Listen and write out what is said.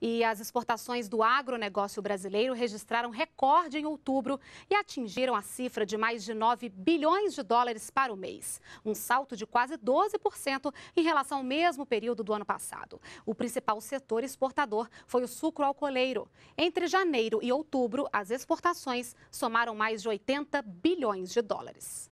e as exportações do agronegócio brasileiro registraram recorde em outubro e atingiram a cifra de mais de 9 bilhões de dólares para o mês, um salto de quase 12% em relação ao mesmo período do ano passado. O principal setor exportador foi o sucro alcooleiro. Entre janeiro e outubro, as exportações somaram mais de 80 bilhões de dólares.